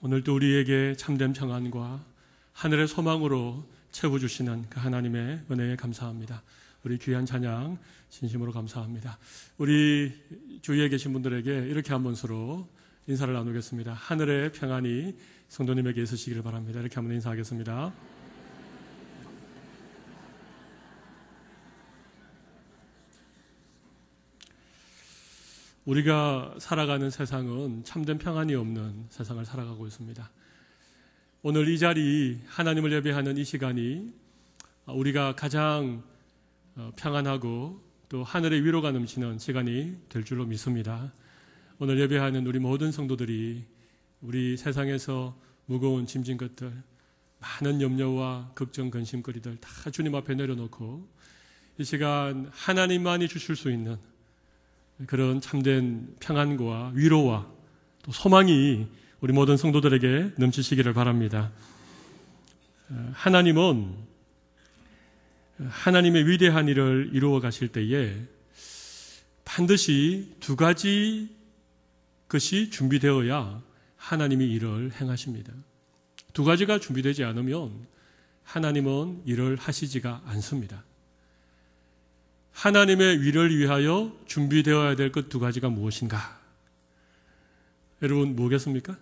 오늘도 우리에게 참된 평안과 하늘의 소망으로 채워주시는 그 하나님의 은혜에 감사합니다. 우리 귀한 찬양 진심으로 감사합니다. 우리 주위에 계신 분들에게 이렇게 한 번 서로 인사를 나누겠습니다. 하늘의 평안이 성도님에게 있으시기를 바랍니다. 이렇게 한 번 인사하겠습니다. 우리가 살아가는 세상은 참된 평안이 없는 세상을 살아가고 있습니다. 오늘 이 자리 하나님을 예배하는 이 시간이 우리가 가장 어, 평안하고 또 하늘의 위로가 넘치는 시간이 될 줄로 믿습니다. 오늘 예배하는 우리 모든 성도들이 우리 세상에서 무거운 짐진 것들, 많은 염려와 걱정, 근심거리들 다 주님 앞에 내려놓고 이 시간 하나님만이 주실 수 있는 그런 참된 평안과 위로와 또 소망이 우리 모든 성도들에게 넘치시기를 바랍니다. 어, 하나님은 하나님의 위대한 일을 이루어 가실 때에 반드시 두 가지 것이 준비되어야 하나님이 일을 행하십니다. 두 가지가 준비되지 않으면 하나님은 일을 하시지가 않습니다. 하나님의 위를 위하여 준비되어야 될 것 두 가지가 무엇인가? 여러분, 뭐겠습니까?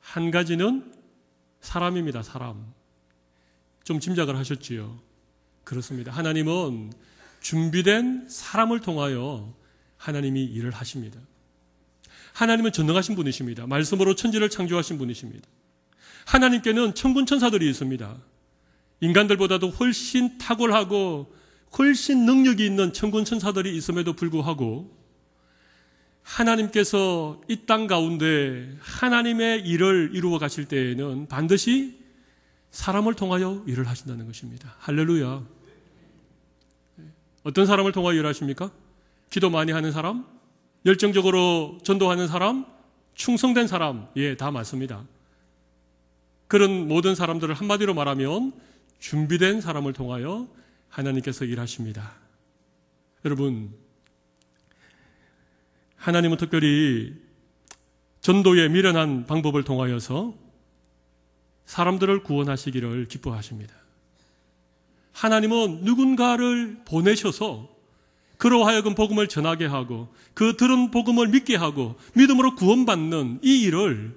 한 가지는 사람입니다, 사람. 좀 짐작을 하셨지요? 그렇습니다. 하나님은 준비된 사람을 통하여 하나님이 일을 하십니다. 하나님은 전능하신 분이십니다. 말씀으로 천지를 창조하신 분이십니다. 하나님께는 천군 천사들이 있습니다. 인간들보다도 훨씬 탁월하고 훨씬 능력이 있는 천군 천사들이 있음에도 불구하고 하나님께서 이 땅 가운데 하나님의 일을 이루어 가실 때에는 반드시 사람을 통하여 일을 하신다는 것입니다. 할렐루야. 어떤 사람을 통하여 일하십니까? 기도 많이 하는 사람, 열정적으로 전도하는 사람, 충성된 사람, 예, 다 맞습니다. 그런 모든 사람들을 한마디로 말하면 준비된 사람을 통하여 하나님께서 일하십니다. 여러분, 하나님은 특별히 전도의 미련한 방법을 통하여서 사람들을 구원하시기를 기뻐하십니다. 하나님은 누군가를 보내셔서 그러하여금 복음을 전하게 하고 그 들은 복음을 믿게 하고 믿음으로 구원받는 이 일을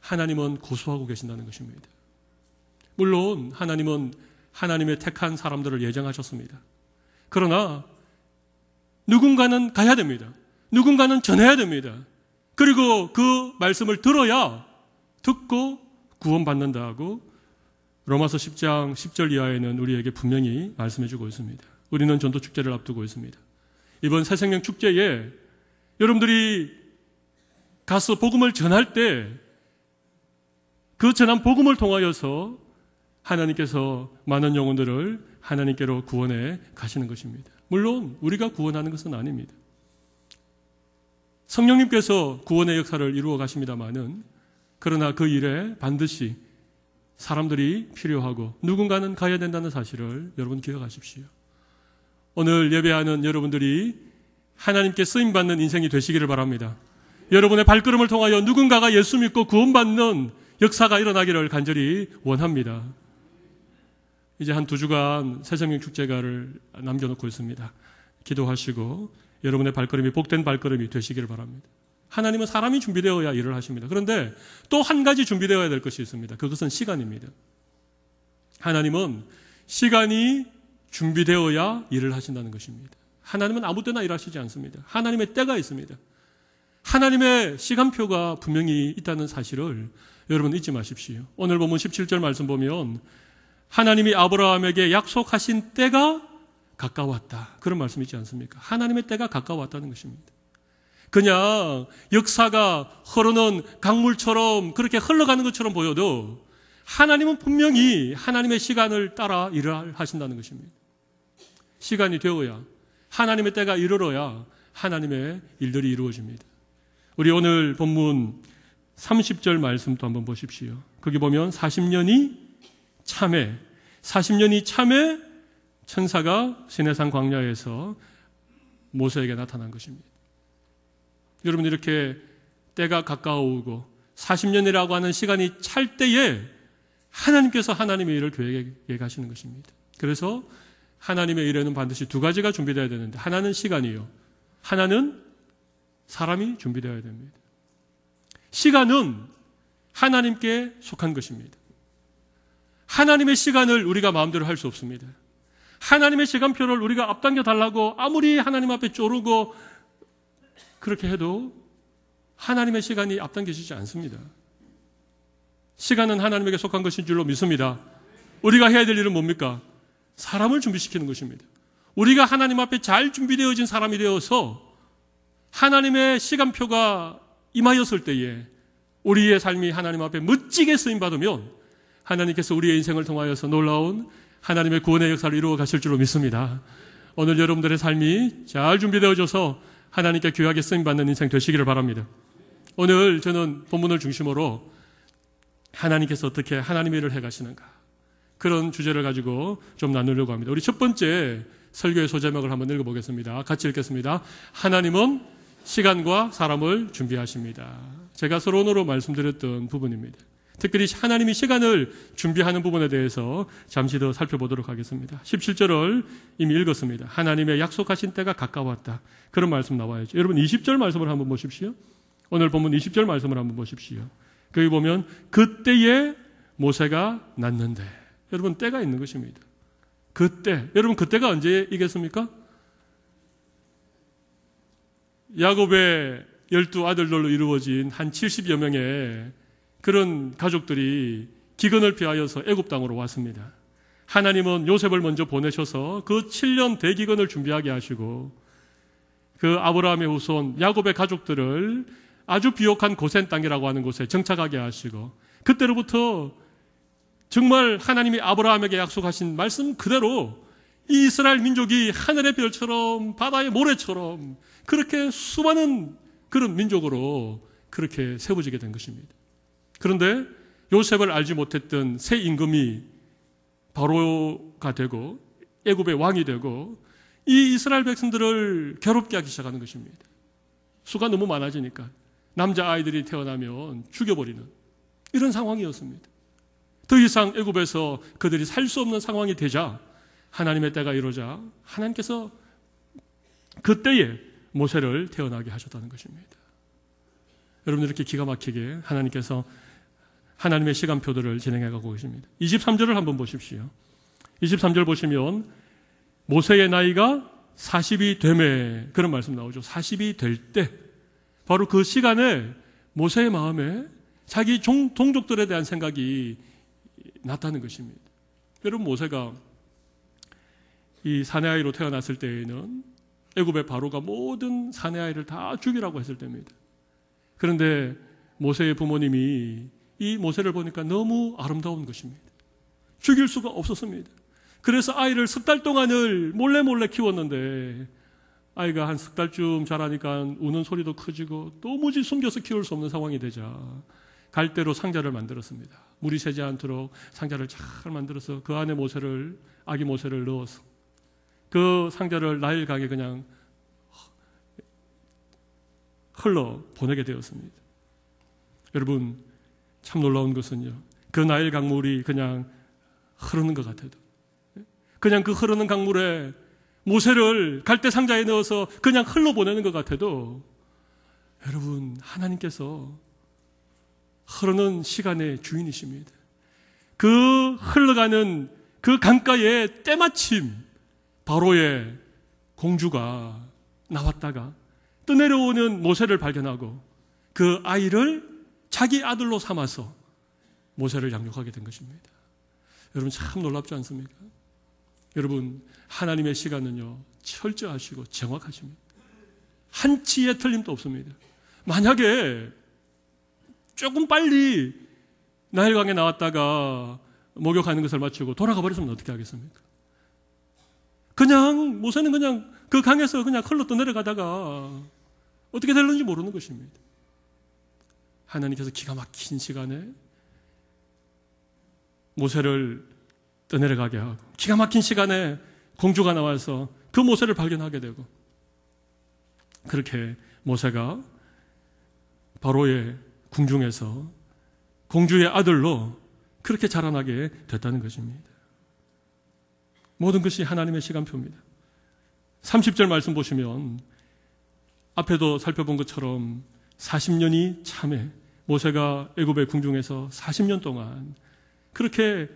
하나님은 고수하고 계신다는 것입니다. 물론 하나님은 하나님의 택한 사람들을 예정하셨습니다. 그러나 누군가는 가야 됩니다. 누군가는 전해야 됩니다. 그리고 그 말씀을 들어야 듣고 구원받는다고 로마서 10장 10절 이하에는 우리에게 분명히 말씀해주고 있습니다. 우리는 전도 축제를 앞두고 있습니다. 이번 새생명 축제에 여러분들이 가서 복음을 전할 때 그 전한 복음을 통하여서 하나님께서 많은 영혼들을 하나님께로 구원해 가시는 것입니다. 물론 우리가 구원하는 것은 아닙니다. 성령님께서 구원의 역사를 이루어 가십니다마는 그러나 그 일에 반드시 사람들이 필요하고 누군가는 가야 된다는 사실을 여러분 기억하십시오. 오늘 예배하는 여러분들이 하나님께 쓰임 받는 인생이 되시기를 바랍니다. 여러분의 발걸음을 통하여 누군가가 예수 믿고 구원받는 역사가 일어나기를 간절히 원합니다. 이제 한 두 주간 새생명 축제가를 남겨놓고 있습니다. 기도하시고 여러분의 발걸음이 복된 발걸음이 되시기를 바랍니다. 하나님은 사람이 준비되어야 일을 하십니다. 그런데 또 한 가지 준비되어야 될 것이 있습니다. 그것은 시간입니다. 하나님은 시간이 준비되어야 일을 하신다는 것입니다. 하나님은 아무 때나 일하시지 않습니다. 하나님의 때가 있습니다. 하나님의 시간표가 분명히 있다는 사실을 여러분 잊지 마십시오. 오늘 보면 17절 말씀 보면 하나님이 아브라함에게 약속하신 때가 가까웠다. 그런 말씀 있지 않습니까? 하나님의 때가 가까웠다는 것입니다. 그냥 역사가 흐르는 강물처럼 그렇게 흘러가는 것처럼 보여도 하나님은 분명히 하나님의 시간을 따라 일을 하신다는 것입니다. 시간이 되어야 하나님의 때가 이르러야 하나님의 일들이 이루어집니다. 우리 오늘 본문 30절 말씀도 한번 보십시오. 거기 보면 40년이 참회, 40년이 참회 천사가 시내산 광야에서 모세에게 나타난 것입니다. 여러분 이렇게 때가 가까워오고 40년이라고 하는 시간이 찰 때에 하나님께서 하나님의 일을 계획, 계획하시는 것입니다. 그래서 하나님의 일에는 반드시 두 가지가 준비되어야 되는데 하나는 시간이요. 하나는 사람이 준비되어야 됩니다. 시간은 하나님께 속한 것입니다. 하나님의 시간을 우리가 마음대로 할 수 없습니다. 하나님의 시간표를 우리가 앞당겨 달라고 아무리 하나님 앞에 쪼르고 그렇게 해도 하나님의 시간이 앞당겨지지 않습니다. 시간은 하나님에게 속한 것인 줄로 믿습니다. 우리가 해야 될 일은 뭡니까? 사람을 준비시키는 것입니다. 우리가 하나님 앞에 잘 준비되어진 사람이 되어서 하나님의 시간표가 임하였을 때에 우리의 삶이 하나님 앞에 멋지게 쓰임 받으면 하나님께서 우리의 인생을 통하여서 놀라운 하나님의 구원의 역사를 이루어 가실 줄로 믿습니다. 오늘 여러분들의 삶이 잘 준비되어져서 하나님께 귀하게 쓰임받는 인생 되시기를 바랍니다. 오늘 저는 본문을 중심으로 하나님께서 어떻게 하나님의 일을 해가시는가 그런 주제를 가지고 좀 나누려고 합니다. 우리 첫 번째 설교의 소제목을 한번 읽어보겠습니다. 같이 읽겠습니다. 하나님은 시간과 사람을 준비하십니다. 제가 서론으로 말씀드렸던 부분입니다. 특별히 하나님이 시간을 준비하는 부분에 대해서 잠시 더 살펴보도록 하겠습니다. 17절을 이미 읽었습니다. 하나님의 약속하신 때가 가까웠다. 그런 말씀 나와야죠. 여러분 20절 말씀을 한번 보십시오. 오늘 보면 20절 말씀을 한번 보십시오. 거기 보면 그때에 모세가 났는데 여러분 때가 있는 것입니다. 그때 여러분 그때가 언제이겠습니까? 야곱의 12 아들들로 이루어진 한 70여 명의 그런 가족들이 기근을 피하여서 애굽 땅으로 왔습니다. 하나님은 요셉을 먼저 보내셔서 그 7년 대기근을 준비하게 하시고 그 아브라함의 후손 야곱의 가족들을 아주 비옥한 고센 땅이라고 하는 곳에 정착하게 하시고 그때로부터 정말 하나님이 아브라함에게 약속하신 말씀 그대로 이 이스라엘 민족이 하늘의 별처럼 바다의 모래처럼 그렇게 수많은 그런 민족으로 그렇게 세워지게 된 것입니다. 그런데 요셉을 알지 못했던 새 임금이 바로가 되고 애굽의 왕이 되고 이 이스라엘 백성들을 괴롭게 하기 시작하는 것입니다. 수가 너무 많아지니까 남자 아이들이 태어나면 죽여버리는 이런 상황이었습니다. 더 이상 애굽에서 그들이 살 수 없는 상황이 되자 하나님의 때가 이루자 하나님께서 그때에 모세를 태어나게 하셨다는 것입니다. 여러분 이렇게 기가 막히게 하나님께서 하나님의 시간표들을 진행해 가고 있습니다. 23절을 한번 보십시오. 23절 보시면 모세의 나이가 40이 되매 그런 말씀 나오죠. 40이 될 때 바로 그 시간에 모세의 마음에 자기 종, 동족들에 대한 생각이 났다는 것입니다. 여러분 모세가 이 사내 아이로 태어났을 때에는 애굽의 바로가 모든 사내 아이를 다 죽이라고 했을 때입니다. 그런데 모세의 부모님이 이 모세를 보니까 너무 아름다운 것입니다. 죽일 수가 없었습니다. 그래서 아이를 석 달 동안을 몰래 몰래 키웠는데 아이가 한 석 달쯤 자라니까 우는 소리도 커지고 도무지 숨겨서 키울 수 없는 상황이 되자 갈대로 상자를 만들었습니다. 물이 새지 않도록 상자를 잘 만들어서 그 안에 모세를 아기 모세를 넣어서 그 상자를 나일강에 그냥 흘러 보내게 되었습니다. 여러분 참 놀라운 것은요. 그 나일 강물이 그냥 흐르는 것 같아도 그냥 그 흐르는 강물에 모세를 갈대 상자에 넣어서 그냥 흘러 보내는 것 같아도 여러분 하나님께서 흐르는 시간의 주인이십니다. 그 흘러가는 그 강가에 때마침 바로의 공주가 나왔다가 떠내려오는 모세를 발견하고 그 아이를 자기 아들로 삼아서 모세를 양육하게 된 것입니다. 여러분 참 놀랍지 않습니까? 여러분 하나님의 시간은요 철저하시고 정확하십니다. 한치의 틀림도 없습니다. 만약에 조금 빨리 나일강에 나왔다가 목욕하는 것을 마치고 돌아가 버렸으면 어떻게 하겠습니까? 그냥 모세는 그냥 그 강에서 그냥 흘러떠 내려가다가 어떻게 될는지 모르는 것입니다. 하나님께서 기가 막힌 시간에 모세를 떠내려가게 하고 기가 막힌 시간에 공주가 나와서 그 모세를 발견하게 되고 그렇게 모세가 바로의 궁중에서 공주의 아들로 그렇게 자라나게 됐다는 것입니다. 모든 것이 하나님의 시간표입니다. 30절 말씀 보시면 앞에도 살펴본 것처럼 40년이 참에 모세가 애굽의 궁중에서 40년 동안 그렇게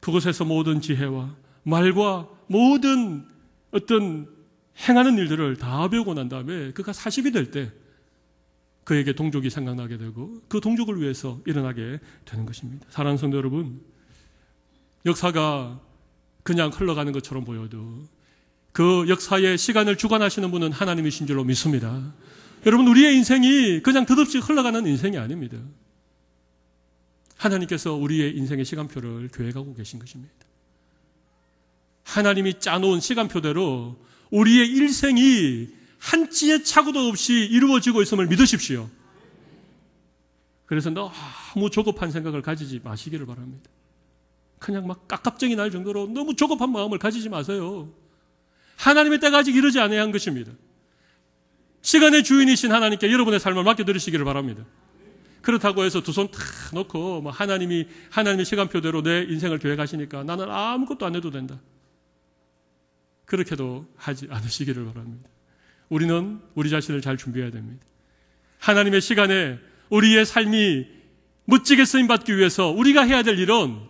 그곳에서 모든 지혜와 말과 모든 어떤 행하는 일들을 다 배우고 난 다음에 그가 40이 될 때 그에게 동족이 생각나게 되고 그 동족을 위해서 일어나게 되는 것입니다. 사랑하는 성도 여러분, 역사가 그냥 흘러가는 것처럼 보여도 그 역사의 시간을 주관하시는 분은 하나님이신 줄로 믿습니다. 여러분, 우리의 인생이 그냥 덧없이 흘러가는 인생이 아닙니다. 하나님께서 우리의 인생의 시간표를 계획하고 계신 것입니다. 하나님이 짜놓은 시간표대로 우리의 일생이 한치의 차고도 없이 이루어지고 있음을 믿으십시오. 그래서 너무 조급한 생각을 가지지 마시기를 바랍니다. 그냥 막 깝깝증이 날 정도로 너무 조급한 마음을 가지지 마세요. 하나님의 때가 아직 이르지 않아야 한 것입니다. 시간의 주인이신 하나님께 여러분의 삶을 맡겨드리시기를 바랍니다. 그렇다고 해서 두 손 탁 놓고 뭐 하나님이 하나님의 시간표대로 내 인생을 계획하시니까 나는 아무것도 안 해도 된다. 그렇게도 하지 않으시기를 바랍니다. 우리는 우리 자신을 잘 준비해야 됩니다. 하나님의 시간에 우리의 삶이 멋지게 쓰임 받기 위해서 우리가 해야 될 일은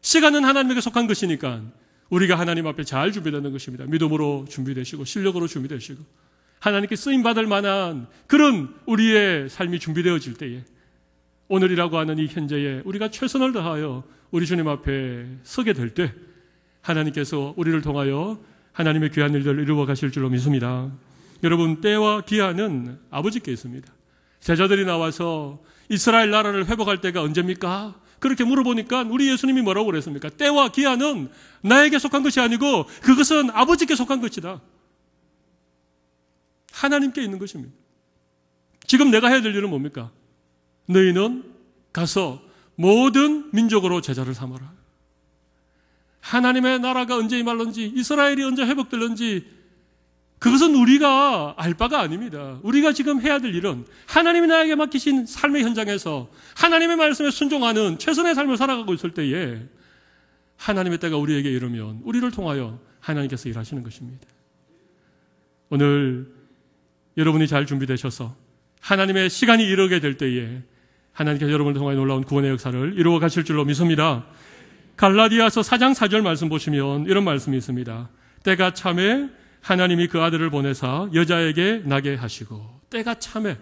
시간은 하나님에게 속한 것이니까 우리가 하나님 앞에 잘 준비되는 것입니다. 믿음으로 준비되시고 실력으로 준비되시고 하나님께 쓰임 받을 만한 그런 우리의 삶이 준비되어질 때에 오늘이라고 하는 이 현재에 우리가 최선을 다하여 우리 주님 앞에 서게 될 때 하나님께서 우리를 통하여 하나님의 귀한 일들을 이루어 가실 줄로 믿습니다. 여러분 때와 기한은 아버지께 있습니다. 제자들이 나와서 이스라엘 나라를 회복할 때가 언제입니까? 그렇게 물어보니까 우리 예수님이 뭐라고 그랬습니까? 때와 기한은 나에게 속한 것이 아니고 그것은 아버지께 속한 것이다. 하나님께 있는 것입니다. 지금 내가 해야 될 일은 뭡니까? 너희는 가서 모든 민족으로 제자를 삼아라. 하나님의 나라가 언제 임할런지, 이스라엘이 언제 회복될런지, 그것은 우리가 알 바가 아닙니다. 우리가 지금 해야 될 일은 하나님이 나에게 맡기신 삶의 현장에서 하나님의 말씀에 순종하는 최선의 삶을 살아가고 있을 때에 하나님의 때가 우리에게 이르면 우리를 통하여 하나님께서 일하시는 것입니다. 오늘 여러분이 잘 준비되셔서 하나님의 시간이 이르게 될 때에 하나님께서 여러분을 통하여 놀라운 구원의 역사를 이루어 가실 줄로 믿습니다. 갈라디아서 4장 4절 말씀 보시면 이런 말씀이 있습니다. 때가 참에 하나님이 그 아들을 보내사 여자에게 나게 하시고 때가 참에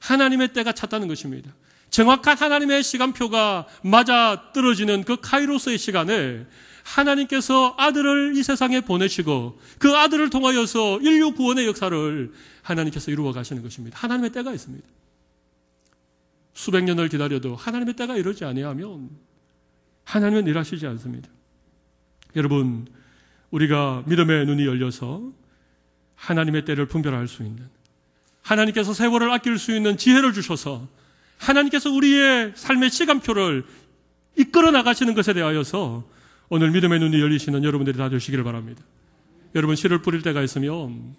하나님의 때가 찼다는 것입니다. 정확한 하나님의 시간표가 맞아 떨어지는 그 카이로스의 시간에 하나님께서 아들을 이 세상에 보내시고 그 아들을 통하여서 인류 구원의 역사를 하나님께서 이루어 가시는 것입니다. 하나님의 때가 있습니다. 수백 년을 기다려도 하나님의 때가 이러지 아니하면 하나님은 일하시지 않습니다. 여러분, 우리가 믿음의 눈이 열려서 하나님의 때를 분별할 수 있는 하나님께서 세월을 아낄 수 있는 지혜를 주셔서 하나님께서 우리의 삶의 시간표를 이끌어 나가시는 것에 대하여서 오늘 믿음의 눈이 열리시는 여러분들이 다 되시기를 바랍니다. 여러분 씨를 뿌릴 때가 있으면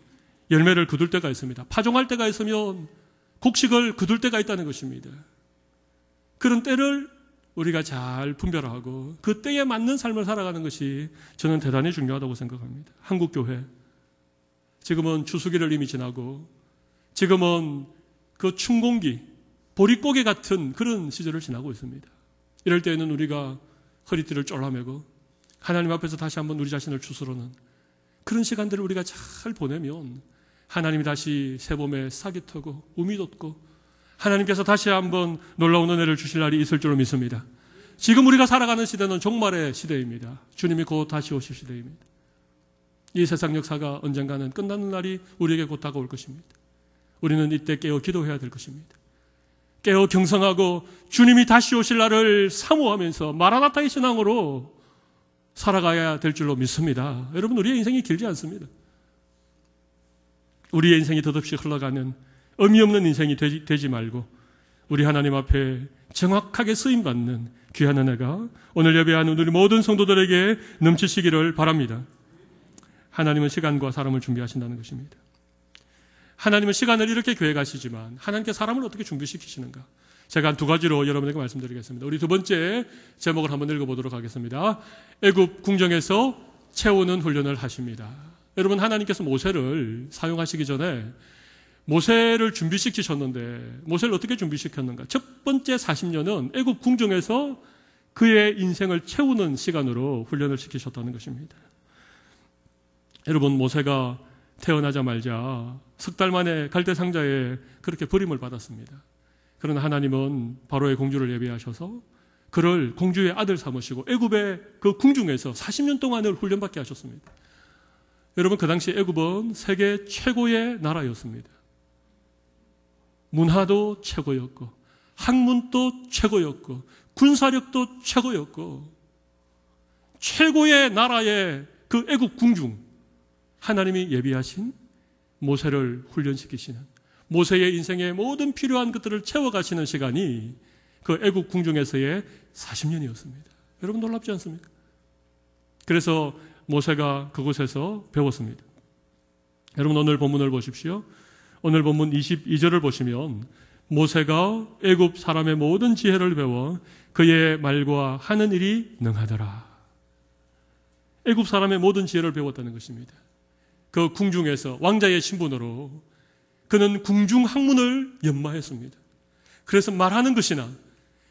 열매를 거둘 때가 있습니다. 파종할 때가 있으면 곡식을 거둘 때가 있다는 것입니다. 그런 때를 우리가 잘 분별하고 그 때에 맞는 삶을 살아가는 것이 저는 대단히 중요하다고 생각합니다. 한국교회. 지금은 추수기를 이미 지나고 지금은 그 춘공기, 보릿고개 같은 그런 시절을 지나고 있습니다. 이럴 때에는 우리가 허리띠를 쫄라매고 하나님 앞에서 다시 한번 우리 자신을 주스러는 그런 시간들을 우리가 잘 보내면 하나님이 다시 새봄에 싹이 터고 우미 돋고 하나님께서 다시 한번 놀라운 은혜를 주실 날이 있을 줄로 믿습니다. 지금 우리가 살아가는 시대는 종말의 시대입니다. 주님이 곧 다시 오실 시대입니다. 이 세상 역사가 언젠가는 끝나는 날이 우리에게 곧 다가올 것입니다. 우리는 이때 깨어 기도해야 될 것입니다. 깨어 경성하고 주님이 다시 오실 날을 사모하면서 마라나타의 신앙으로 살아가야 될 줄로 믿습니다. 여러분, 우리의 인생이 길지 않습니다. 우리의 인생이 덧없이 흘러가는 의미 없는 인생이 되지, 되지 말고 우리 하나님 앞에 정확하게 쓰임받는 귀한 은혜가 오늘 예배하는 우리 모든 성도들에게 넘치시기를 바랍니다. 하나님은 시간과 사람을 준비하신다는 것입니다. 하나님은 시간을 이렇게 계획하시지만 하나님께 사람을 어떻게 준비시키시는가? 제가 한 두 가지로 여러분에게 말씀드리겠습니다. 우리 두 번째 제목을 한번 읽어보도록 하겠습니다. 애굽 궁정에서 채우는 훈련을 하십니다. 여러분 하나님께서 모세를 사용하시기 전에 모세를 준비시키셨는데 모세를 어떻게 준비시켰는가? 첫 번째 40년은 애굽 궁정에서 그의 인생을 채우는 시간으로 훈련을 시키셨다는 것입니다. 여러분 모세가 태어나자말자 석 달 만에 갈대 상자에 그렇게 버림을 받았습니다. 그런 하나님은 바로의 공주를 예비하셔서 그를 공주의 아들 삼으시고 애굽의 그 궁중에서 40년 동안을 훈련받게 하셨습니다. 여러분 그 당시 애굽은 세계 최고의 나라였습니다. 문화도 최고였고 학문도 최고였고 군사력도 최고였고 최고의 나라의 그애굽 궁중 하나님이 예비하신 모세를 훈련시키시는 모세의 인생의 모든 필요한 것들을 채워가시는 시간이 그 애국 궁중에서의 40년이었습니다. 여러분 놀랍지 않습니까? 그래서 모세가 그곳에서 배웠습니다. 여러분 오늘 본문을 보십시오. 오늘 본문 22절을 보시면 모세가 애굽 사람의 모든 지혜를 배워 그의 말과 하는 일이 능하더라. 애굽 사람의 모든 지혜를 배웠다는 것입니다. 그 궁중에서 왕자의 신분으로 그는 궁중 학문을 연마했습니다. 그래서 말하는 것이나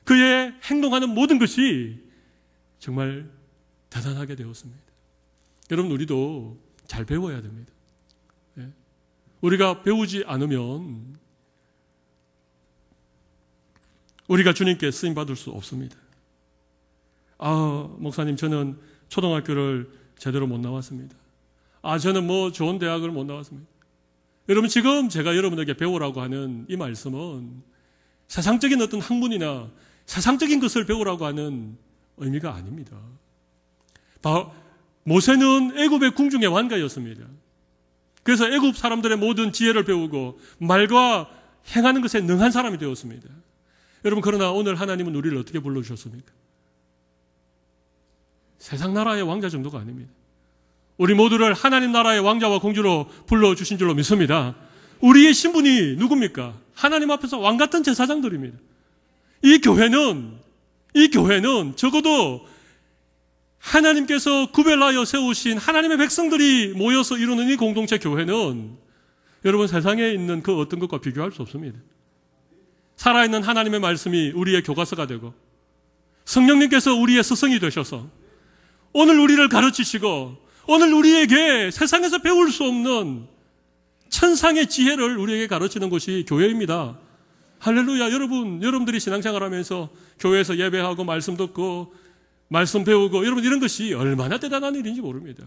그의 행동하는 모든 것이 정말 대단하게 되었습니다. 여러분 우리도 잘 배워야 됩니다. 예. 우리가 배우지 않으면 우리가 주님께 쓰임 받을 수 없습니다. 아 목사님 저는 초등학교를 제대로 못 나왔습니다. 아 저는 뭐 좋은 대학을 못 나왔습니다. 여러분 지금 제가 여러분에게 배우라고 하는 이 말씀은 세상적인 어떤 학문이나 세상적인 것을 배우라고 하는 의미가 아닙니다. 모세는 애굽의 궁중의 왕가였습니다. 그래서 애굽 사람들의 모든 지혜를 배우고 말과 행하는 것에 능한 사람이 되었습니다. 여러분 그러나 오늘 하나님은 우리를 어떻게 불러주셨습니까? 세상 나라의 왕자 정도가 아닙니다. 우리 모두를 하나님 나라의 왕자와 공주로 불러주신 줄로 믿습니다. 우리의 신분이 누굽니까? 하나님 앞에서 왕 같은 제사장들입니다. 이 교회는, 이 교회는 적어도 하나님께서 구별하여 세우신 하나님의 백성들이 모여서 이루는 이 공동체 교회는 여러분 세상에 있는 그 어떤 것과 비교할 수 없습니다. 살아있는 하나님의 말씀이 우리의 교과서가 되고 성령님께서 우리의 스승이 되셔서 오늘 우리를 가르치시고 오늘 우리에게 세상에서 배울 수 없는 천상의 지혜를 우리에게 가르치는 곳이 교회입니다. 할렐루야. 여러분, 여러분들이 신앙생활 하면서 교회에서 예배하고 말씀 듣고 말씀 배우고 여러분 이런 것이 얼마나 대단한 일인지 모릅니다.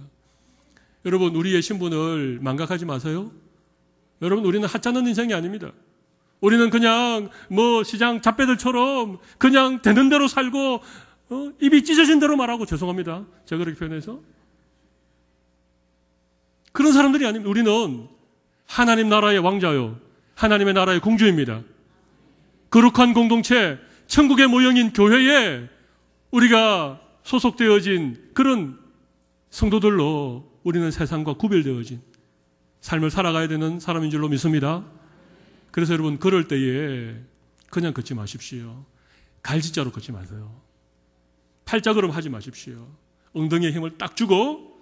여러분, 우리의 신분을 망각하지 마세요. 여러분, 우리는 하찮은 인생이 아닙니다. 우리는 그냥 뭐 시장 잡배들처럼 그냥 되는 대로 살고 어? 입이 찢어진 대로 말하고 죄송합니다. 제가 그렇게 표현해서 그런 사람들이 아닙니다. 우리는 하나님 나라의 왕자요. 하나님의 나라의 공주입니다. 거룩한 공동체, 천국의 모형인 교회에 우리가 소속되어진 그런 성도들로 우리는 세상과 구별되어진 삶을 살아가야 되는 사람인 줄로 믿습니다. 그래서 여러분, 그럴 때에 그냥 걷지 마십시오. 갈지자로 걷지 마세요. 팔자 그음 하지 마십시오. 엉덩이에 힘을 딱 주고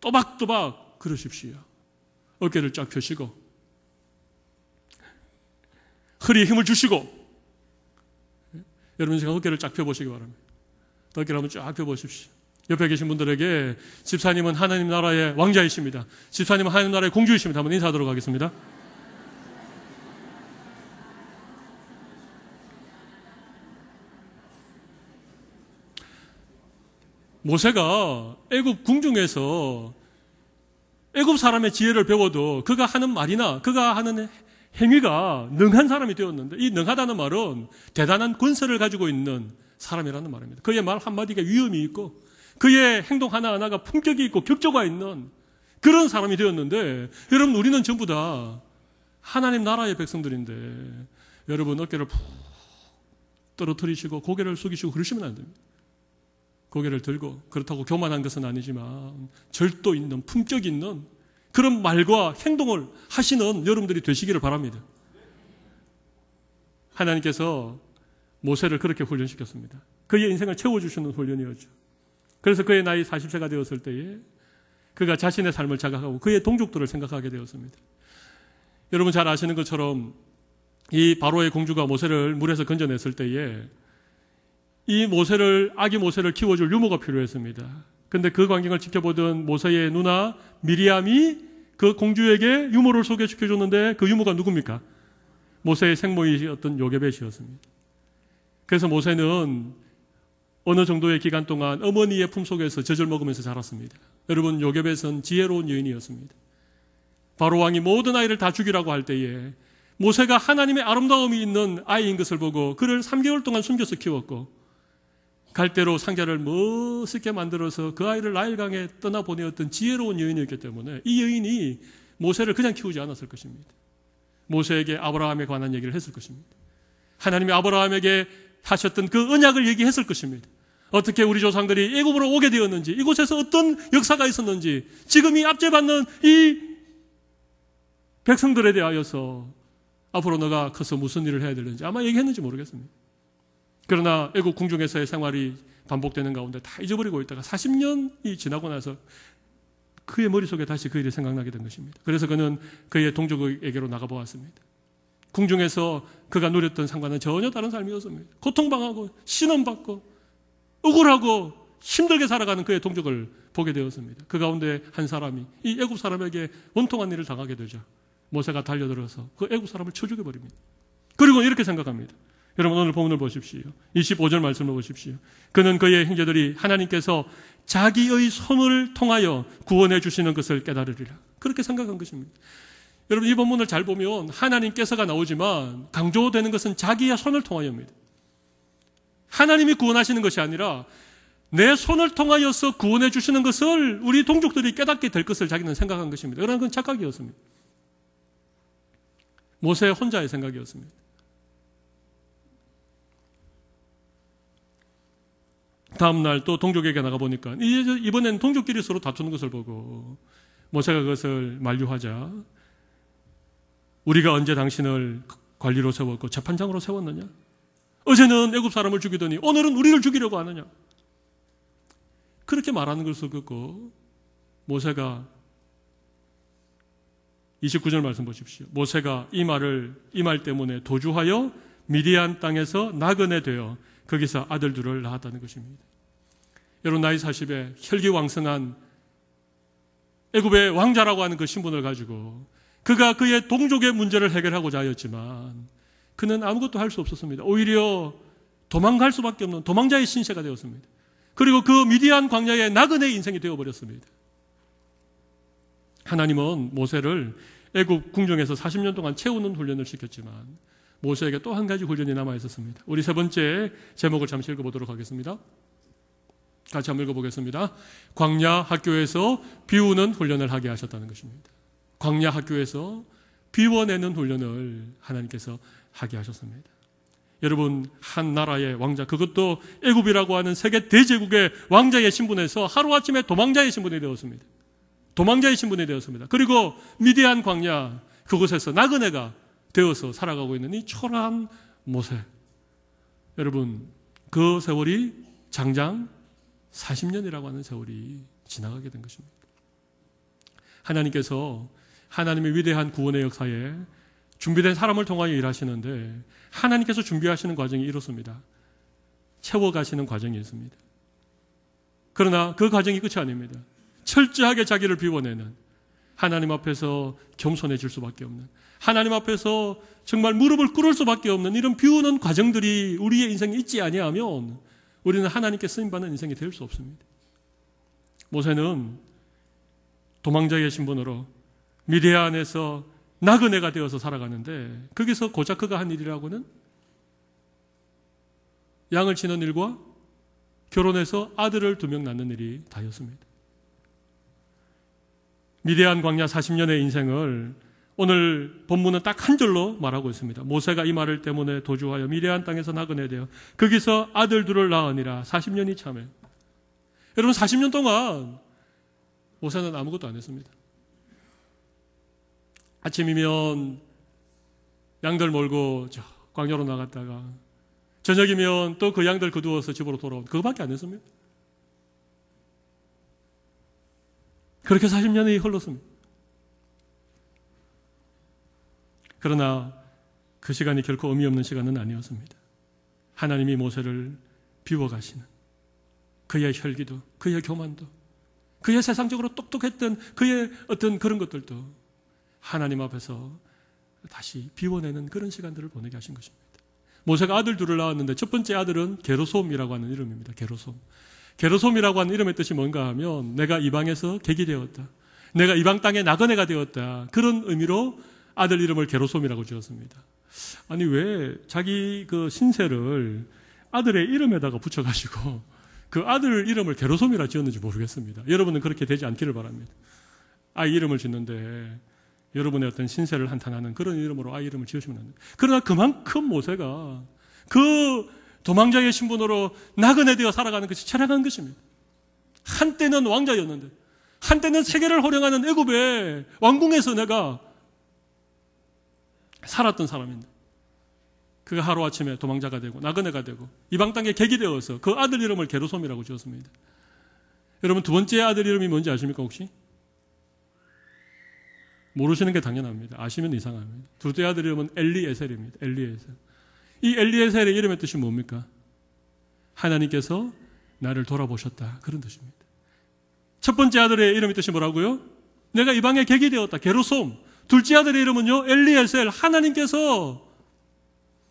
또박또박 그러십시오. 어깨를 쫙 펴시고 허리에 힘을 주시고 여러분 제가 어깨를 쫙 펴보시기 바랍니다. 어깨를 한번 쫙 펴보십시오. 옆에 계신 분들에게 집사님은 하나님 나라의 왕자이십니다. 집사님은 하나님 나라의 공주이십니다. 한번 인사하도록 하겠습니다. 모세가 애굽 궁중에서 애굽 사람의 지혜를 배워도 그가 하는 말이나 그가 하는 행위가 능한 사람이 되었는데 이 능하다는 말은 대단한 권세를 가지고 있는 사람이라는 말입니다. 그의 말 한마디가 위험이 있고 그의 행동 하나하나가 품격이 있고 격조가 있는 그런 사람이 되었는데 여러분 우리는 전부 다 하나님 나라의 백성들인데 여러분 어깨를 푹 떨어뜨리시고 고개를 숙이시고 그러시면 안 됩니다. 고개를 들고 그렇다고 교만한 것은 아니지만 절도 있는 품격 있는 그런 말과 행동을 하시는 여러분들이 되시기를 바랍니다. 하나님께서 모세를 그렇게 훈련시켰습니다. 그의 인생을 채워주시는 훈련이었죠. 그래서 그의 나이 40세가 되었을 때에 그가 자신의 삶을 자각하고 그의 동족들을 생각하게 되었습니다. 여러분 잘 아시는 것처럼 이 바로의 공주가 모세를 물에서 건져냈을 때에 이 모세를 아기 모세를 키워줄 유모가 필요했습니다. 근데 그 광경을 지켜보던 모세의 누나 미리암이 그 공주에게 유모를 소개시켜 줬는데 그 유모가 누굽니까? 모세의 생모이었던 요게벳이었습니다. 그래서 모세는 어느 정도의 기간 동안 어머니의 품속에서 젖을 먹으면서 자랐습니다. 여러분 요게벳은 지혜로운 여인이었습니다. 바로 왕이 모든 아이를 다 죽이라고 할 때에 모세가 하나님의 아름다움이 있는 아이인 것을 보고 그를 3개월 동안 숨겨서 키웠고 갈대로 상자를 멋있게 만들어서 그 아이를 라일강에 떠나보내었던 지혜로운 여인이었기 때문에 이 여인이 모세를 그냥 키우지 않았을 것입니다. 모세에게 아브라함에 관한 얘기를 했을 것입니다. 하나님이 아브라함에게 하셨던 그은약을 얘기했을 것입니다. 어떻게 우리 조상들이 애굽으로 오게 되었는지 이곳에서 어떤 역사가 있었는지 지금 이 압제받는 이 백성들에 대하여서 앞으로 너가 커서 무슨 일을 해야 되는지 아마 얘기했는지 모르겠습니다. 그러나 애국 궁중에서의 생활이 반복되는 가운데 다 잊어버리고 있다가 40년이 지나고 나서 그의 머릿속에 다시 그 일이 생각나게 된 것입니다. 그래서 그는 그의 동족에게로 나가보았습니다. 궁중에서 그가 누렸던 상관은 전혀 다른 삶이었습니다. 고통방하고 신원받고 억울하고 힘들게 살아가는 그의 동족을 보게 되었습니다. 그 가운데 한 사람이 이애국 사람에게 원통한 일을 당하게 되자 모세가 달려들어서 그애국 사람을 쳐죽여 버립니다. 그리고 이렇게 생각합니다. 여러분 오늘 본문을 보십시오. 25절 말씀을 보십시오. 그는 그의 형제들이 하나님께서 자기의 손을 통하여 구원해 주시는 것을 깨달으리라. 그렇게 생각한 것입니다. 여러분 이 본문을 잘 보면 하나님께서가 나오지만 강조되는 것은 자기의 손을 통하여입니다. 하나님이 구원하시는 것이 아니라 내 손을 통하여서 구원해 주시는 것을 우리 동족들이 깨닫게 될 것을 자기는 생각한 것입니다. 그러나 그건 착각이었습니다. 모세 혼자의 생각이었습니다. 다음날 또 동족에게 나가보니까 이번엔 동족끼리 서로 다투는 것을 보고 모세가 뭐 그것을 만류하자 우리가 언제 당신을 관리로 세웠고 재판장으로 세웠느냐? 어제는 애굽 사람을 죽이더니 오늘은 우리를 죽이려고 하느냐? 그렇게 말하는 것을 듣고 모세가 29절 말씀 보십시오. 모세가 이 말을 이 말 때문에 도주하여 미디안 땅에서 나그네 되어 거기서 아들 들을 낳았다는 것입니다. 여러분 나이 40에 혈기왕성한 애굽의 왕자라고 하는 그 신분을 가지고 그가 그의 동족의 문제를 해결하고자 하였지만 그는 아무것도 할 수 없었습니다. 오히려 도망갈 수밖에 없는 도망자의 신세가 되었습니다. 그리고 그 미디안 광야의 나그네 인생이 되어버렸습니다. 하나님은 모세를 애굽 궁중에서 40년 동안 채우는 훈련을 시켰지만 모세에게 또 한 가지 훈련이 남아 있었습니다. 우리 세 번째 제목을 잠시 읽어보도록 하겠습니다. 같이 한번 읽어보겠습니다. 광야 학교에서 비우는 훈련을 하게 하셨다는 것입니다. 광야 학교에서 비워내는 훈련을 하나님께서 하게 하셨습니다. 여러분 한 나라의 왕자 그것도 애굽이라고 하는 세계 대제국의 왕자의 신분에서 하루아침에 도망자의 신분이 되었습니다. 도망자의 신분이 되었습니다. 그리고 미디안 광야 그곳에서 나그네가 되어서 살아가고 있는 이 초라한 모세. 여러분, 그 세월이 장장 40년이라고 하는 세월이 지나가게 된 것입니다. 하나님께서 하나님의 위대한 구원의 역사에 준비된 사람을 통하여 일하시는데 하나님께서 준비하시는 과정이 이렇습니다. 채워가시는 과정이 있습니다. 그러나 그 과정이 끝이 아닙니다. 철저하게 자기를 비워내는 하나님 앞에서 겸손해질 수밖에 없는 하나님 앞에서 정말 무릎을 꿇을 수밖에 없는 이런 비우는 과정들이 우리의 인생에 있지 아니하면 우리는 하나님께 쓰임받는 인생이 될 수 없습니다. 모세는 도망자의 신분으로 미디안에서 나그네가 되어서 살아가는데 거기서 고작 그가 한 일이라고는 양을 치는 일과 결혼해서 아들을 두 명 낳는 일이 다였습니다. 미대안 광야 40년의 인생을 오늘 본문은 딱 한 줄로 말하고 있습니다. 모세가 이 말을 때문에 도주하여 미래한 땅에서 나그네 되어 거기서 아들 둘을 낳으니라 40년이 참해. 여러분 40년 동안 모세는 아무것도 안 했습니다. 아침이면 양들 몰고 광야로 나갔다가 저녁이면 또 그 양들 거두어서 집으로 돌아온 그거밖에 안 했습니다. 그렇게 40년이 흘렀습니다. 그러나 그 시간이 결코 의미 없는 시간은 아니었습니다. 하나님이 모세를 비워가시는 그의 혈기도, 그의 교만도, 그의 세상적으로 똑똑했던 그의 어떤 그런 것들도 하나님 앞에서 다시 비워내는 그런 시간들을 보내게 하신 것입니다. 모세가 아들 둘을 낳았는데 첫 번째 아들은 게로솜이라고 하는 이름입니다. 게로솜. 게로솜이라고 하는 이름의 뜻이 뭔가 하면 내가 이방에서 객이 되었다. 내가 이방 땅의 나그네가 되었다. 그런 의미로 아들 이름을 게로솜이라고 지었습니다. 아니 왜 자기 그 신세를 아들의 이름에다가 붙여가지고 그 아들 이름을 게로솜이라 지었는지 모르겠습니다. 여러분은 그렇게 되지 않기를 바랍니다. 아이 이름을 짓는데 여러분의 어떤 신세를 한탄하는 그런 이름으로 아이 이름을 지으시면 안 돼요. 그러나 그만큼 모세가 그 도망자의 신분으로 나그네 되어 살아가는 것이 철학한 것입니다. 한때는 왕자였는데 한때는 세계를 호령하는 애굽의 왕궁에서 내가 살았던 사람인데 그가 하루아침에 도망자가 되고 나그네가 되고 이방 땅에 객이 되어서 그 아들 이름을 게르솜이라고 지었습니다. 여러분 두 번째 아들 이름이 뭔지 아십니까 혹시? 모르시는 게 당연합니다. 아시면 이상합니다. 둘째 아들 이름은 엘리에셀입니다. 엘리에셀. 이 엘리에셀의 이름의 뜻이 뭡니까? 하나님께서 나를 돌아보셨다. 그런 뜻입니다. 첫 번째 아들의 이름의 뜻이 뭐라고요? 내가 이방에 객이 되었다. 게르솜. 둘째 아들의 이름은요, 엘리에셀, 하나님께서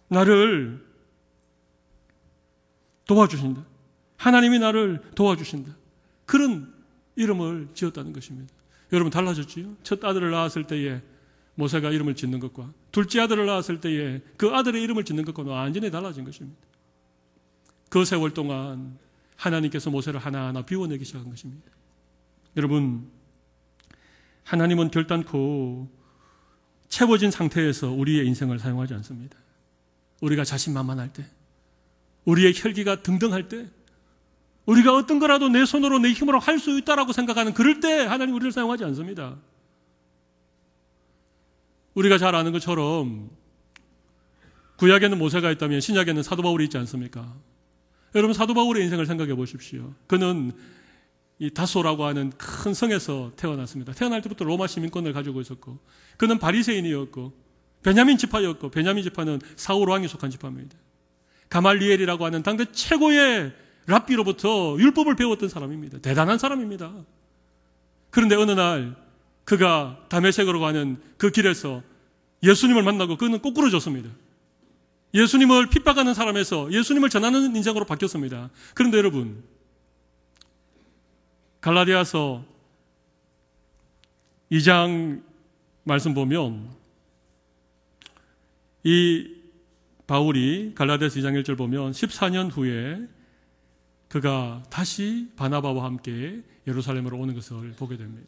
나를 도와주신다. 하나님이 나를 도와주신다. 그런 이름을 지었다는 것입니다. 여러분 달라졌지요? 첫 아들을 낳았을 때에 모세가 이름을 짓는 것과 둘째 아들을 낳았을 때에 그 아들의 이름을 짓는 것과는 완전히 달라진 것입니다. 그 세월 동안 하나님께서 모세를 하나하나 비워내기 시작한 것입니다. 여러분, 하나님은 결단코 채워진 상태에서 우리의 인생을 사용하지 않습니다. 우리가 자신만만할 때, 우리의 혈기가 등등할 때, 우리가 어떤 거라도 내 손으로 내 힘으로 할 수 있다라고 생각하는 그럴 때 하나님 우리를 사용하지 않습니다. 우리가 잘 아는 것처럼 구약에는 모세가 있다면 신약에는 사도 바울이 있지 않습니까? 여러분 사도 바울의 인생을 생각해 보십시오. 그는 이 다소라고 하는 큰 성에서 태어났습니다. 태어날 때부터 로마 시민권을 가지고 있었고 그는 바리새인이었고 베냐민 집파였고 베냐민 집파는 사울 왕이 속한 집파입니다 가말리엘이라고 하는 당대 최고의 랍비로부터 율법을 배웠던 사람입니다. 대단한 사람입니다. 그런데 어느 날 그가 담메색으로 가는 그 길에서 예수님을 만나고 그는 꼬꾸러졌습니다. 예수님을 핍박하는 사람에서 예수님을 전하는 인생으로 바뀌었습니다. 그런데 여러분, 갈라디아서 2장 말씀 보면 이 바울이 갈라디아서 2장 1절 보면 14년 후에 그가 다시 바나바와 함께 예루살렘으로 오는 것을 보게 됩니다.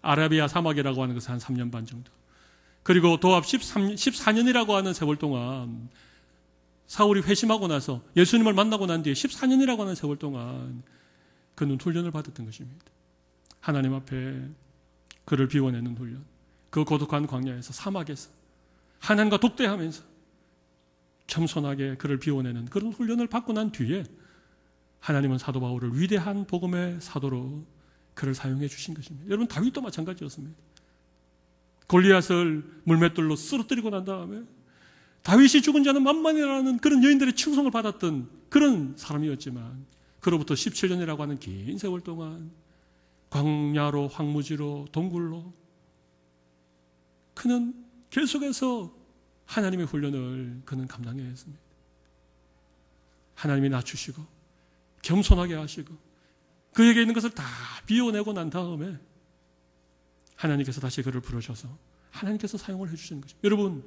아라비아 사막이라고 하는 것은 한 3년 반 정도. 그리고 도합 13, 14년이라고 하는 세월 동안 사울이 회심하고 나서 예수님을 만나고 난 뒤에 14년이라고 하는 세월 동안 그는 훈련을 받았던 것입니다. 하나님 앞에 그를 비워내는 훈련. 그 고독한 광야에서 사막에서 하나님과 독대하면서 겸손하게 그를 비워내는 그런 훈련을 받고 난 뒤에 하나님은 사도 바울을 위대한 복음의 사도로 그를 사용해 주신 것입니다. 여러분 다윗도 마찬가지였습니다. 골리앗을 물맷돌로 쓰러뜨리고 난 다음에 다윗이 죽은 자는 만만이라는 그런 여인들의 칭송을 받았던 그런 사람이었지만 그로부터 17년이라고 하는 긴 세월 동안 광야로 황무지로 동굴로 그는 계속해서 하나님의 훈련을 그는 감당해 했습니다. 하나님이 낮추시고 겸손하게 하시고 그에게 있는 것을 다 비워내고 난 다음에 하나님께서 다시 그를 부르셔서 하나님께서 사용을 해주시는 거죠. 여러분,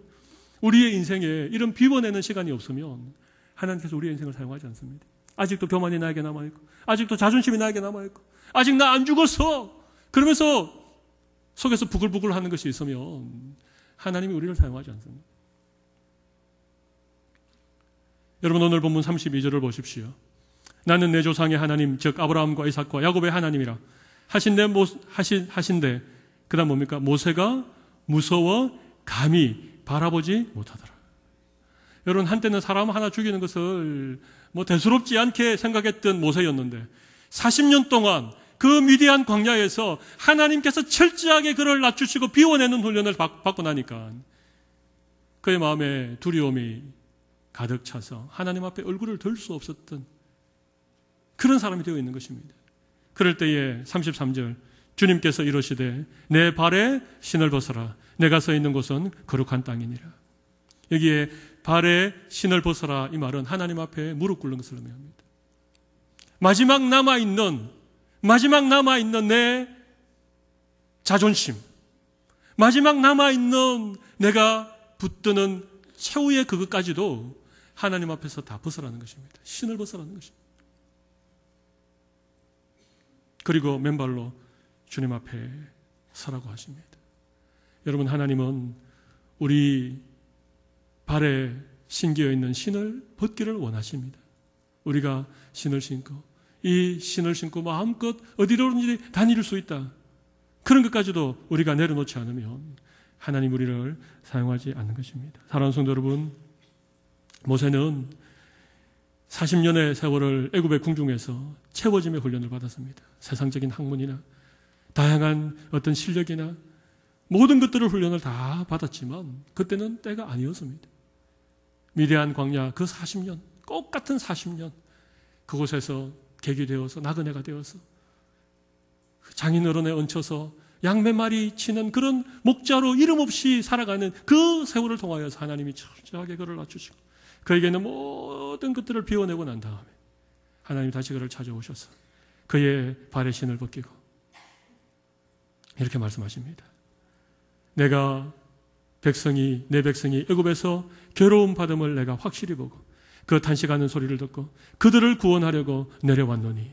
우리의 인생에 이런 비워내는 시간이 없으면 하나님께서 우리의 인생을 사용하지 않습니다. 아직도 교만이 나에게 남아있고, 아직도 자존심이 나에게 남아있고, 아직 나 안 죽었어! 그러면서 속에서 부글부글 하는 것이 있으면 하나님이 우리를 사용하지 않습니다. 여러분 오늘 본문 32절을 보십시오. 나는 내 조상의 하나님 즉 아브라함과 이삭과 야곱의 하나님이라 하신데 하신 하신데 그다음 뭡니까? 모세가 무서워 감히 바라보지 못하더라. 여러분 한때는 사람 하나 죽이는 것을 뭐 대수롭지 않게 생각했던 모세였는데 40년 동안 그 미디안 광야에서 하나님께서 철저하게 그를 낮추시고 비워내는 훈련을 받고 나니까 그의 마음에 두려움이 가득 차서 하나님 앞에 얼굴을 들 수 없었던 그런 사람이 되어 있는 것입니다. 그럴 때에 33절 주님께서 이러시되 내 발에 신을 벗어라 내가 서 있는 곳은 거룩한 땅이니라. 여기에 발에 신을 벗어라 이 말은 하나님 앞에 무릎 꿇는 것을 의미합니다. 마지막 남아 있는 마지막 남아 있는 내 자존심, 마지막 남아 있는 내가 붙드는 최후의 그것까지도 하나님 앞에서 다 벗어라는 것입니다. 신을 벗어라는 것입니다. 그리고 맨발로 주님 앞에 서라고 하십니다. 여러분 하나님은 우리 발에 신기어 있는 신을 벗기를 원하십니다. 우리가 신을 신고 이 신을 신고 마음껏 어디로든지 다닐 수 있다. 그런 것까지도 우리가 내려놓지 않으면 하나님 우리를 사용하지 않는 것입니다. 사랑하는 성도 여러분, 모세는 40년의 세월을 애굽의 궁중에서 채워짐의 훈련을 받았습니다. 세상적인 학문이나 다양한 어떤 실력이나 모든 것들을 훈련을 다 받았지만 그때는 때가 아니었습니다. 미대한 광야 그 40년, 꼭같은 40년 그곳에서 계기되어서 나그네가 되어서 장인어른에 얹혀서 양매 말이 치는 그런 목자로 이름 없이 살아가는 그 세월을 통하여서 하나님이 철저하게 그를 낮추시고 그에게는 모든 것들을 비워내고 난 다음에 하나님 다시 그를 찾아오셔서 그의 발의 신을 벗기고 이렇게 말씀하십니다. 내가 백성이 내 백성이 애굽에서 괴로움 받음을 내가 확실히 보고 그 탄식하는 소리를 듣고 그들을 구원하려고 내려왔노니.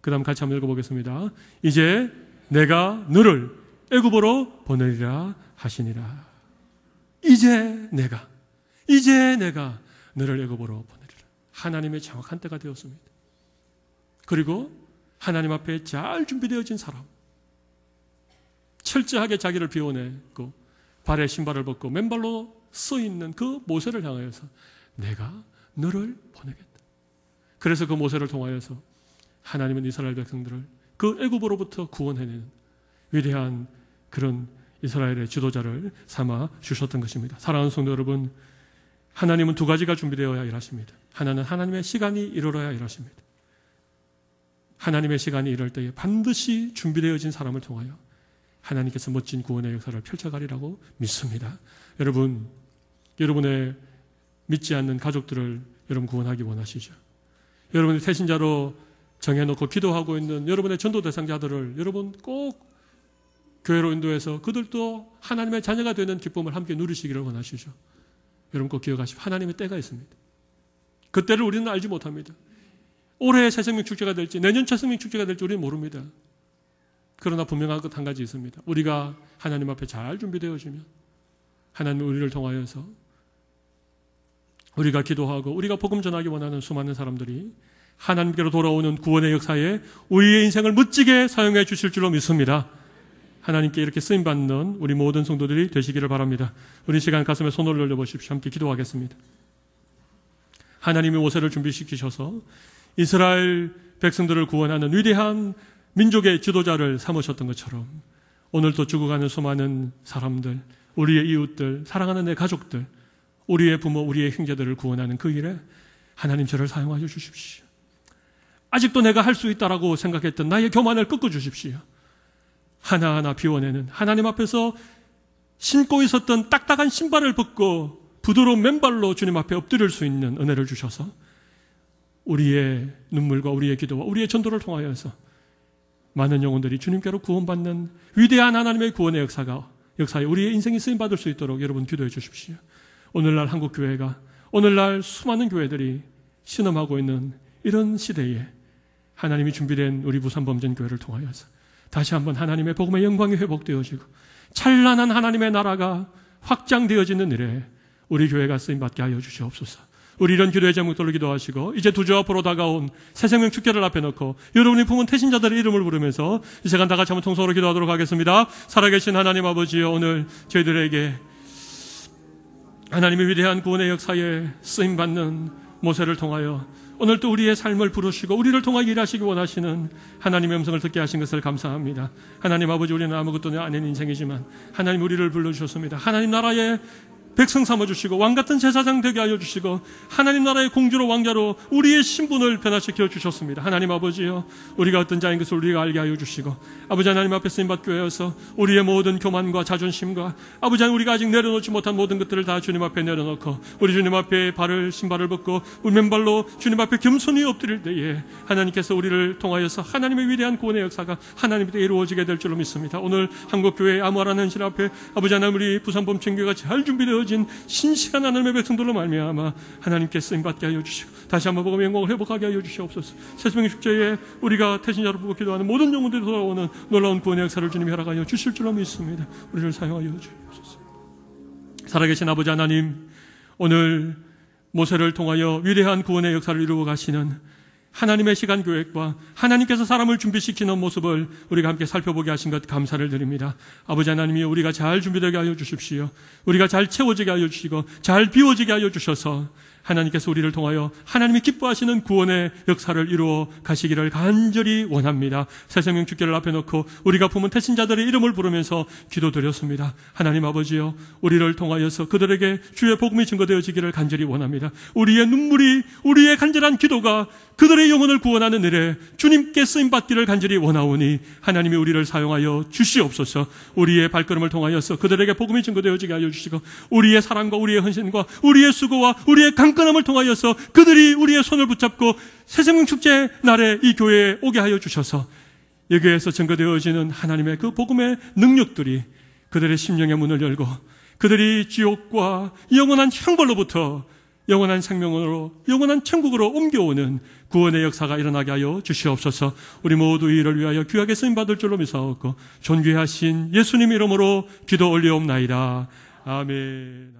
그다음 같이 한번 읽어보겠습니다. 이제 내가 너를 애굽으로 보내리라 하시니라. 이제 내가 이제 내가 너를 애굽으로 보내리라. 하나님의 정확한 때가 되었습니다. 그리고 하나님 앞에 잘 준비되어진 사람 철저하게 자기를 비워내고 발에 신발을 벗고 맨발로 서 있는 그 모세를 향하여서 내가 너를 보내겠다. 그래서 그 모세를 통하여서 하나님은 이스라엘 백성들을 그 애굽으로부터 구원해내는 위대한 그런 이스라엘의 지도자를 삼아 주셨던 것입니다. 사랑하는 성도 여러분, 하나님은 두 가지가 준비되어야 일하십니다. 하나는 하나님의 시간이 이르러야 일하십니다. 하나님의 시간이 이럴 때에 반드시 준비되어진 사람을 통하여 하나님께서 멋진 구원의 역사를 펼쳐가리라고 믿습니다. 여러분, 여러분의 믿지 않는 가족들을 여러분 구원하기 원하시죠. 여러분의 태신자로 정해놓고 기도하고 있는 여러분의 전도 대상자들을 여러분 꼭 교회로 인도해서 그들도 하나님의 자녀가 되는 기쁨을 함께 누리시기를 원하시죠. 여러분 꼭 기억하십시오. 하나님의 때가 있습니다. 그때를 우리는 알지 못합니다. 올해 새생명 축제가 될지 내년 새생명 축제가 될지 우리는 모릅니다. 그러나 분명한 것 한 가지 있습니다. 우리가 하나님 앞에 잘 준비되어지면 하나님 은 우리를 통하여서 우리가 기도하고 우리가 복음 전하기 원하는 수많은 사람들이 하나님께로 돌아오는 구원의 역사에 우리의 인생을 멋지게 사용해 주실 줄로 믿습니다. 하나님께 이렇게 쓰임받는 우리 모든 성도들이 되시기를 바랍니다. 우리 시간 가슴에 손을 올려보십시오. 함께 기도하겠습니다. 하나님이 모세를 준비시키셔서 이스라엘 백성들을 구원하는 위대한 민족의 지도자를 삼으셨던 것처럼 오늘도 죽어가는 수많은 사람들, 우리의 이웃들, 사랑하는 내 가족들, 우리의 부모, 우리의 형제들을 구원하는 그 일에 하나님 저를 사용하여 주십시오. 아직도 내가 할 수 있다라고 생각했던 나의 교만을 꺾어 주십시오. 하나하나 비워내는 하나님 앞에서 신고 있었던 딱딱한 신발을 벗고 부드러운 맨발로 주님 앞에 엎드릴 수 있는 은혜를 주셔서 우리의 눈물과 우리의 기도와 우리의 전도를 통하여서 많은 영혼들이 주님께로 구원받는 위대한 하나님의 구원의 역사가 역사에 우리의 인생이 쓰임 받을 수 있도록 여러분 기도해 주십시오. 오늘날 한국 교회가 오늘날 수많은 교회들이 신음하고 있는 이런 시대에 하나님이 준비된 우리 부산범전 교회를 통하여서 다시 한번 하나님의 복음의 영광이 회복되어지고 찬란한 하나님의 나라가 확장되어지는 일에 우리 교회가 쓰임 받게 하여 주시옵소서. 우리 이런 기도의 제목들로 기도하시고 이제 두 주 앞으로 다가온 새생명 축제를 앞에 놓고 여러분이 품은 태신자들의 이름을 부르면서 이 시간 다 같이 한번 통성으로 기도하도록 하겠습니다. 살아계신 하나님 아버지여 오늘 저희들에게 하나님의 위대한 구원의 역사에 쓰임받는 모세를 통하여 오늘 또 우리의 삶을 부르시고 우리를 통하여 일하시기 원하시는 하나님의 음성을 듣게 하신 것을 감사합니다. 하나님 아버지 우리는 아무것도 아닌 인생이지만 하나님 우리를 불러주셨습니다. 하나님 나라의 백성 삼아주시고 왕같은 제사장 되게 하여 주시고 하나님 나라의 공주로 왕자로 우리의 신분을 변화시켜 주셨습니다. 하나님 아버지여 우리가 어떤 자인 것을 우리가 알게 하여 주시고 아버지 하나님 앞에 쓰임받 교하여서 우리의 모든 교만과 자존심과 아버지 하나님 우리가 아직 내려놓지 못한 모든 것들을 다 주님 앞에 내려놓고 우리 주님 앞에 발을 신발을 벗고 울리발로 주님 앞에 겸손히 엎드릴 때에 하나님께서 우리를 통하여서 하나님의 위대한 구원의 역사가 하나님에 이루어지게 될 줄로 믿습니다. 오늘 한국교회 암호라는 신 앞에 아버지 하나님 우리 부산범챙겨가잘 준비되어 세워진 신실한 하나님의 백성들로 말미암아 하나님께 쓰임받게 하여 주시고 다시 한번 복음의 영광을 회복하게 하여 주시옵소서 새수명의 축제에 우리가 태신자로 보고 기도하는 모든 영혼들이 돌아오는 놀라운 구원의 역사를 주님이 허락하여 주실 줄로 믿습니다 우리를 사용하여 주옵소서 살아계신 아버지 하나님 오늘 모세를 통하여 위대한 구원의 역사를 이루어 가시는 하나님의 시간 교획과 하나님께서 사람을 준비시키는 모습을 우리가 함께 살펴보게 하신 것 감사를 드립니다. 아버지 하나님이 우리가 잘 준비되게 하여 주십시오. 우리가 잘 채워지게 하여 주시고 잘 비워지게 하여 주셔서 하나님께서 우리를 통하여 하나님이 기뻐하시는 구원의 역사를 이루어 가시기를 간절히 원합니다. 새생명 주께를 앞에 놓고 우리가 부문 태신자들의 이름을 부르면서 기도드렸습니다. 하나님 아버지여 우리를 통하여서 그들에게 주의 복음이 증거되어지기를 간절히 원합니다. 우리의 눈물이 우리의 간절한 기도가 그들의 영혼을 구원하는 일에 주님께 쓰임 받기를 간절히 원하오니 하나님이 우리를 사용하여 주시옵소서. 우리의 발걸음을 통하여서 그들에게 복음이 증거되어지게 하여 주시고 우리의 사랑과 우리의 헌신과 우리의 수고와 우리의 강 잠깐을 통하여서 그들이 우리의 손을 붙잡고 새생명 축제 날에 이 교회에 오게 하여 주셔서 여기에서 증거되어지는 하나님의 그 복음의 능력들이 그들의 심령의 문을 열고 그들이 지옥과 영원한 형벌로부터 영원한 생명으로 영원한 천국으로 옮겨오는 구원의 역사가 일어나게 하여 주시옵소서. 우리 모두 이를 위하여 귀하게 쓰임 받을 줄로 믿사옵고 존귀하신 예수님 이름으로 기도 올리옵나이다. 아멘.